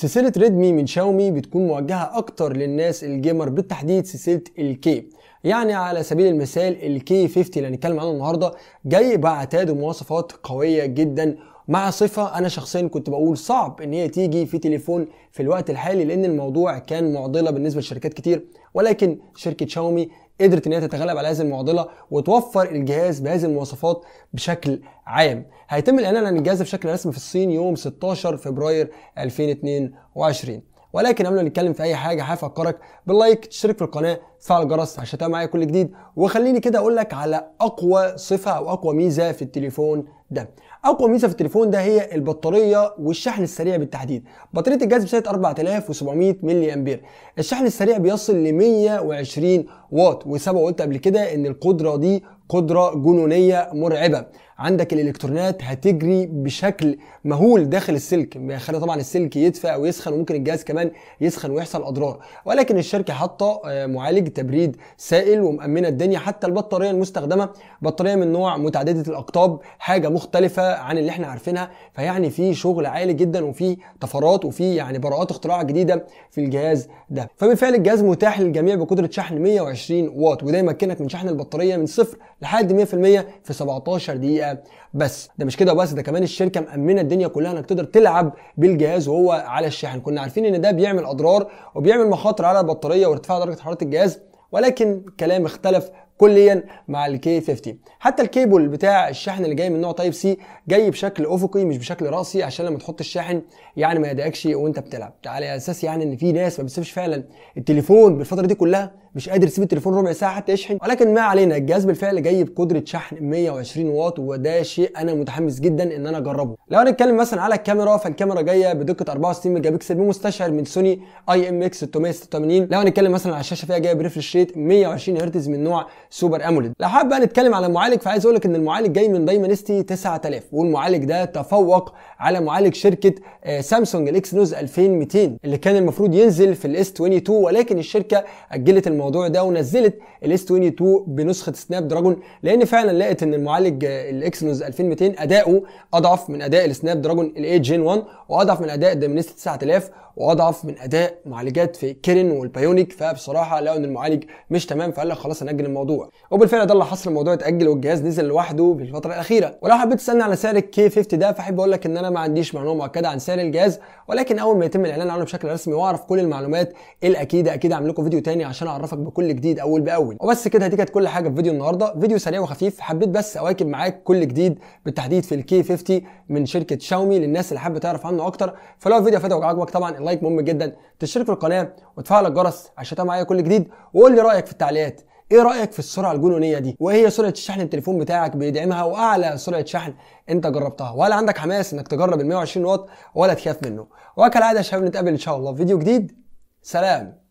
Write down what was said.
سلسلة ريدمي من شاومي بتكون موجهة أكتر للناس الجيمر بالتحديد سلسلة الكي يعني على سبيل المثال الكي 50 اللي هنتكلم عنه النهاردة جاي بعتاد ومواصفات قوية جدا مع صفة أنا شخصيا كنت بقول صعب إن هي تيجي في تليفون في الوقت الحالي لأن الموضوع كان معضلة بالنسبة لشركات كتير ولكن شركة شاومي قدرت ان هي تتغلب على هذه المعضله وتوفر الجهاز بهذه المواصفات بشكل عام هيتم الاعلان عن الجهاز بشكل رسمي في الصين يوم 16 فبراير 2022 ولكن قبل ما نتكلم في اي حاجه هفكرك باللايك تشترك في القناه تفعل الجرس عشان تتابع معايا كل جديد وخليني كده اقول لك على اقوى صفه او اقوى ميزه في التليفون ده اقوى ميزه في التليفون ده هي البطاريه والشحن السريع بالتحديد بطاريه الجهاز بتاعت 4700 ملي امبير الشحن السريع بيصل ل 120 واط وسبق قلت قبل كده ان القدره دي قدره جنونيه مرعبه عندك الالكترونات هتجري بشكل مهول داخل السلك بيخلي طبعا السلك يدفى او يسخن وممكن الجهاز كمان يسخن ويحصل اضرار ولكن الشركه حاطه آه، معالج تبريد سائل ومامنه الدنيا حتى البطاريه المستخدمه بطاريه من نوع متعدده الاقطاب حاجه مختلفه عن اللي احنا عارفينها فيعني في شغل عالي جدا وفي طفرات وفي يعني براءات اختراع جديده في الجهاز ده فبالفعل الجهاز متاح للجميع بقدره شحن 120 واط وده يمكنك من شحن البطاريه من صفر لحد 100% في 17 دقيقه بس ده مش كده وبس ده كمان الشركه مامنه الدنيا كلها انك تقدر تلعب بالجهاز وهو على الشاحن كنا عارفين ان ده بيعمل اضرار وبيعمل مخاطر على البطاريه وارتفاع درجه حراره الجهاز ولكن كلام اختلف كليا مع الكي 50 حتى الكيبل بتاع الشحن اللي جاي من نوع تايب سي جاي بشكل افقي مش بشكل راسي عشان لما تحط الشاحن يعني ما يضايقكش وانت بتلعب على اساس يعني ان في ناس ما بتسيبش فعلا التليفون بالفتره دي كلها مش قادر تسيب التليفون ربع ساعه حتى يشحن ولكن ما علينا الجهاز بالفعل جاي بقدره شحن 120 واط وده شيء انا متحمس جدا ان انا اجربه لو هنتكلم مثلا على الكاميرا فالكاميرا جايه بدقه 64 ميجا بكسل بمستشعر من سوني اي ام اكس 686 لو هنتكلم مثلا على الشاشه فيها جايه بريفرش ريت 120 هرتز من نوع سوبر اموليد لو حابب نتكلم على المعالج فعايز اقول لك ان المعالج جاي من دايمنستي 9000 والمعالج ده تفوق على معالج شركه آه، سامسونج الاكسنوز 2200 اللي كان المفروض ينزل في الاس 22 ولكن الشركه اجلت الموضوع ده ونزلت الاس 22 بنسخه سناب دراجون لان فعلا لقت ان المعالج الاكسنوس 2200 اداؤه اضعف من اداء السناب دراجون ال8 جين 1 واضعف من اداء الدمنست 9000 واضعف من اداء معالجات في كيرن والبايونيك فبصراحه لقوا ان المعالج مش تمام فقال لك خلاص هنأجل الموضوع وبالفعل ده اللي حصل الموضوع اتأجل والجهاز نزل لوحده في الفتره الاخيره ولو حبيت تسالني على سعر الكي 50 ده فاحب اقول لك ان انا ما عنديش معلومه مؤكده عن سعر الجهاز ولكن اول ما يتم الاعلان عنه بشكل رسمي واعرف كل المعلومات الاكيده اكيد هعمل لكم فيديو تاني عشان اعرف اعرفك بكل جديد اول باول وبس كده دي كانت كل حاجه في فيديو النهارده فيديو سريع وخفيف حبيت بس اواكب معاك كل جديد بالتحديد في الكي 50 من شركه شاومي للناس اللي حابه تعرف عنه اكتر فلو الفيديو فاتك وعجبك طبعا اللايك مهم جدا تشترك في القناه وتفعل الجرس عشان تتابع معايا كل جديد وقول لي رايك في التعليقات ايه رايك في السرعه الجنونيه دي وايه هي سرعه الشحن التليفون بتاعك بيدعمها واعلى سرعه شحن انت جربتها ولا عندك حماس انك تجرب ال 120 واط ولا تخاف منه وكالعاده يا شباب نتقابل ان شاء الله في فيديو جديد سلام